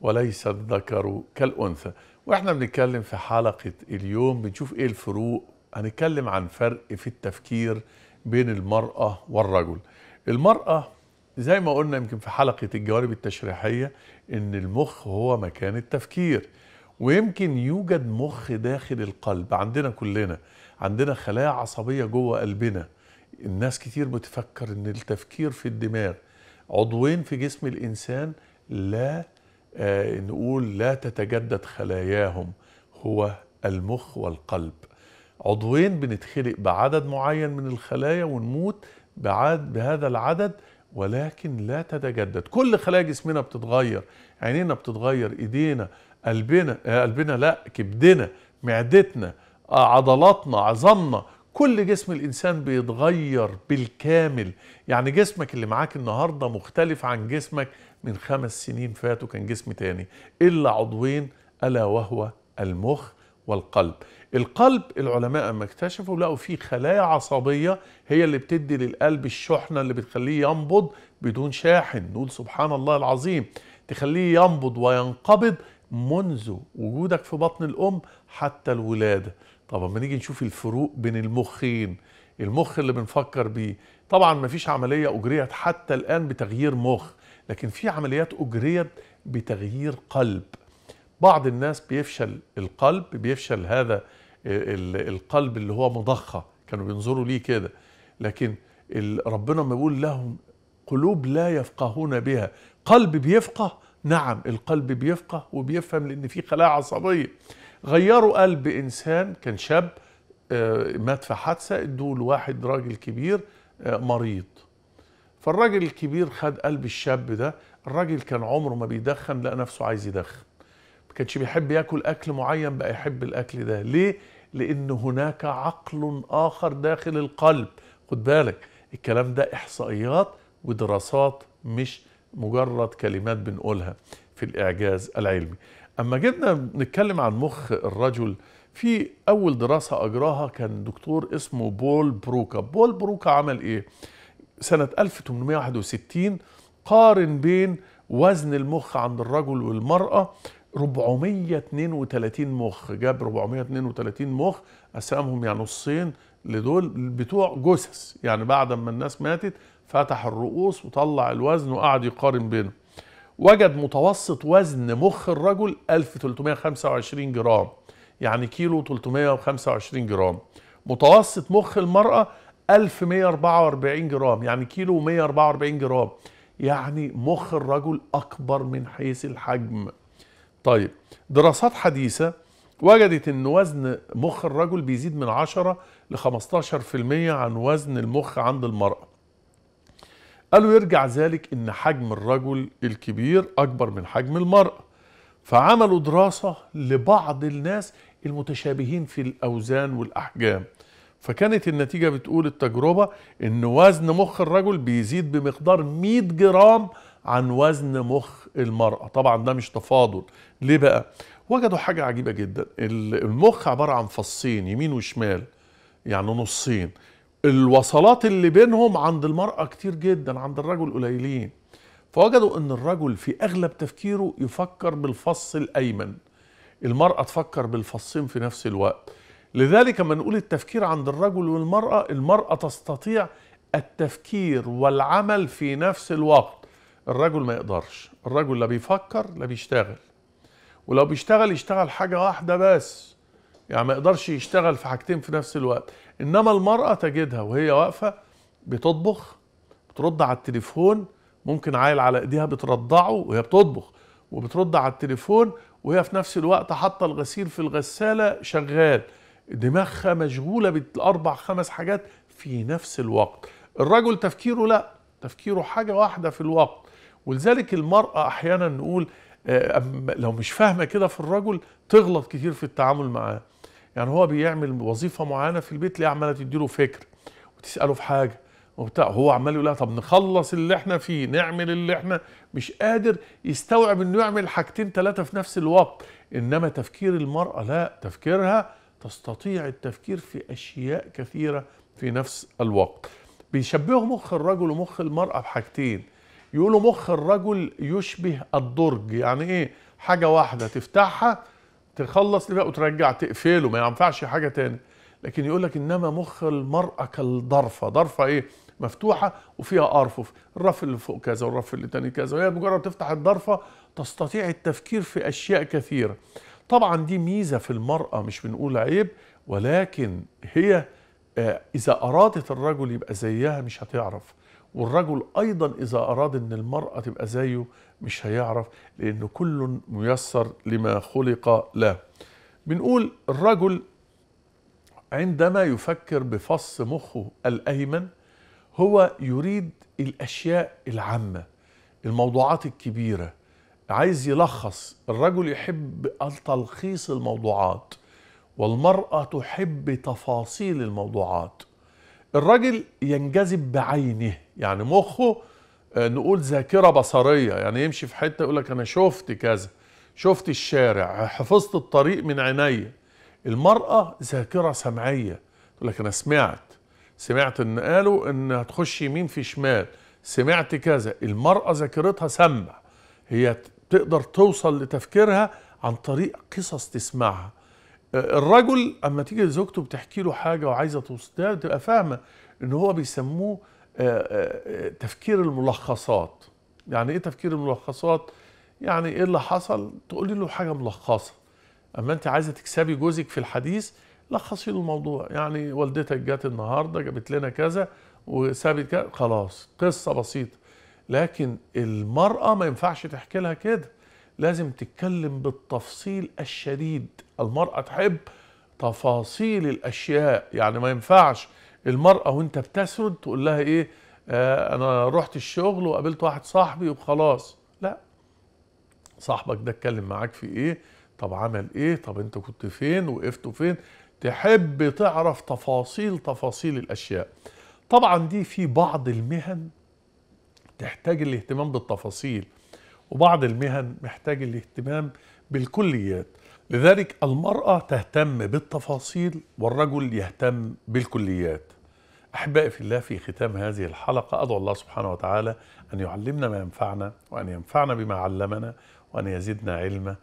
وليس الذكر كالأنثى وإحنا بنتكلم في حلقة اليوم بنشوف إيه الفروق هنتكلم عن فرق في التفكير بين المرأة والرجل المرأة زي ما قلنا يمكن في حلقة الجوانب التشريحية إن المخ هو مكان التفكير ويمكن يوجد مخ داخل القلب عندنا كلنا عندنا خلايا عصبية جوه قلبنا الناس كتير بتفكر إن التفكير في الدماغ عضوين في جسم الإنسان لا آه، نقول لا تتجدد خلاياهم هو المخ والقلب عضوين بنتخلق بعدد معين من الخلايا ونموت بعد بهذا العدد ولكن لا تتجدد كل خلايا جسمنا بتتغير عينينا بتتغير ايدينا قلبنا آه، قلبنا لا كبدنا معدتنا آه، عضلاتنا عظامنا كل جسم الإنسان بيتغير بالكامل يعني جسمك اللي معاك النهاردة مختلف عن جسمك من خمس سنين فاتوا كان جسم تاني إلا عضوين ألا وهو المخ والقلب القلب العلماء اما اكتشفوا لقوا فيه خلايا عصبية هي اللي بتدي للقلب الشحنة اللي بتخليه ينبض بدون شاحن نقول سبحان الله العظيم تخليه ينبض وينقبض منذ وجودك في بطن الأم حتى الولادة طب اما نيجي نشوف الفروق بين المخين المخ اللي بنفكر بيه طبعا ما فيش عملية أجريت حتى الآن بتغيير مخ لكن في عمليات أجريت بتغيير قلب بعض الناس بيفشل القلب بيفشل هذا آه، القلب اللي هو مضخة كانوا بينظروا ليه كده لكن ربنا ما بيقول لهم قلوب لا يفقهون بها قلب بيفقه نعم القلب بيفقه وبيفهم لأن في خلايا عصبية غيروا قلب انسان كان شاب آه، مات في حادثه ادوه لواحد راجل كبير آه، مريض فالراجل الكبير خد قلب الشاب ده الراجل كان عمره ما بيدخن لقى نفسه عايز يدخن ما كانش بيحب ياكل اكل معين بقى يحب الاكل ده ليه لان هناك عقل اخر داخل القلب خد بالك الكلام ده احصائيات ودراسات مش مجرد كلمات بنقولها في الاعجاز العلمي اما جينا نتكلم عن مخ الرجل في اول دراسه اجراها كان دكتور اسمه بول بروكا بول بروكا عمل ايه سنه 1861 قارن بين وزن المخ عند الرجل والمراه 432 مخ جاب 432 مخ قسمهم يعني نصين لدول بتوع جثث يعني بعد ما الناس ماتت فتح الرؤوس وطلع الوزن وقعد يقارن بينهم وجد متوسط وزن مخ الرجل 1325 جرام يعني كيلو 325 جرام متوسط مخ المرأة 1144 جرام يعني كيلو 144 جرام يعني مخ الرجل أكبر من حيث الحجم طيب دراسات حديثة وجدت أن وزن مخ الرجل بيزيد من 10 ل 15% عن وزن المخ عند المرأة قالوا يرجع ذلك ان حجم الرجل الكبير اكبر من حجم المرأة فعملوا دراسة لبعض الناس المتشابهين في الاوزان والاحجام فكانت النتيجة بتقول التجربة ان وزن مخ الرجل بيزيد بمقدار 100 جرام عن وزن مخ المرأة طبعا ده مش تفاضل ليه بقى وجدوا حاجة عجيبة جدا المخ عبارة عن فصين يمين وشمال يعني نصين الوصلات اللي بينهم عند المرأة كتير جدا عند الرجل قليلين فوجدوا ان الرجل في اغلب تفكيره يفكر بالفص الايمن المرأة تفكر بالفصين في نفس الوقت لذلك ما نقول التفكير عند الرجل والمرأة المرأة تستطيع التفكير والعمل في نفس الوقت الرجل ما يقدرش الرجل لا بيفكر لا بيشتغل ولو بيشتغل يشتغل حاجة واحدة بس يعني ما يقدرش يشتغل في حاجتين في نفس الوقت انما المرأة تجدها وهي واقفة بتطبخ بترد على التليفون ممكن عيل على ايديها بترضعه وهي بتطبخ وبترد على التليفون وهي في نفس الوقت حاطه الغسيل في الغسالة شغال دماغها مشغولة بالأربع خمس حاجات في نفس الوقت الرجل تفكيره لا تفكيره حاجة واحدة في الوقت ولذلك المرأة أحيانا نقول آه، لو مش فاهمة كده في الرجل تغلط كتير في التعامل معاه يعني هو بيعمل وظيفه معينه في البيت ليه عماله تديله فكر وتساله في حاجه وبتاع هو عمال يقول لها طب نخلص اللي احنا فيه نعمل اللي احنا مش قادر يستوعب انه يعمل حاجتين ثلاثه في نفس الوقت انما تفكير المراه لا تفكيرها تستطيع التفكير في اشياء كثيره في نفس الوقت بيشبهوا مخ الرجل ومخ المراه بحاجتين يقولوا مخ الرجل يشبه الدرج يعني ايه حاجه واحده تفتحها تخلص لبقى وترجع تقفله ما ينفعش حاجه تاني لكن يقول لك انما مخ المراه كالضرفه ضرفه ايه مفتوحه وفيها ارفف الرف اللي فوق كذا والرف اللي تاني كذا وهي مجرد تفتح الضرفه تستطيع التفكير في اشياء كثيره طبعا دي ميزه في المراه مش بنقول عيب ولكن هي آه، إذا أرادت الرجل يبقى زيها مش هتعرف والرجل أيضا إذا أراد أن المرأة تبقى زيه مش هيعرف لأن كل ميسر لما خلق له بنقول الرجل عندما يفكر بفص مخه الأيمن هو يريد الأشياء العامة الموضوعات الكبيرة عايز يلخص الرجل يحب تلخيص الموضوعات والمرأة تحب تفاصيل الموضوعات الرجل ينجذب بعينه يعني مخه آه، نقول ذاكرة بصرية يعني يمشي في حتة يقول لك أنا شفت كذا شفت الشارع حفظت الطريق من عيني المرأة ذاكرة سمعية تقول لك أنا سمعت سمعت إن قالوا إن هتخش يمين في شمال سمعت كذا المرأة ذاكرتها سمع هي تقدر توصل لتفكيرها عن طريق قصص تسمعها الرجل اما تيجي لزوجته بتحكي له حاجه وعايزه توصل تبقى فاهمه ان هو بيسموه آه، آه، تفكير الملخصات يعني ايه تفكير الملخصات يعني ايه اللي حصل تقولي له حاجه ملخصه اما انت عايزه تكسبي جوزك في الحديث لخصي له الموضوع يعني والدتك جت النهارده جابت لنا كذا وسابت كذا خلاص قصه بسيطه لكن المراه ما ينفعش تحكي لها كده لازم تتكلم بالتفصيل الشديد المرأة تحب تفاصيل الأشياء يعني ما ينفعش المرأة وانت بتسرد تقول لها ايه آه انا رحت الشغل وقابلت واحد صاحبي وخلاص لا صاحبك ده اتكلم معاك في ايه طب عمل ايه طب انت كنت فين وقفت فين تحب تعرف تفاصيل تفاصيل الاشياء طبعا دي في بعض المهن تحتاج الاهتمام بالتفاصيل وبعض المهن محتاج الاهتمام بالكليات لذلك المرأة تهتم بالتفاصيل والرجل يهتم بالكليات أحبائي في الله في ختام هذه الحلقة أدعو الله سبحانه وتعالى أن يعلمنا ما ينفعنا وأن ينفعنا بما علمنا وأن يزدنا علما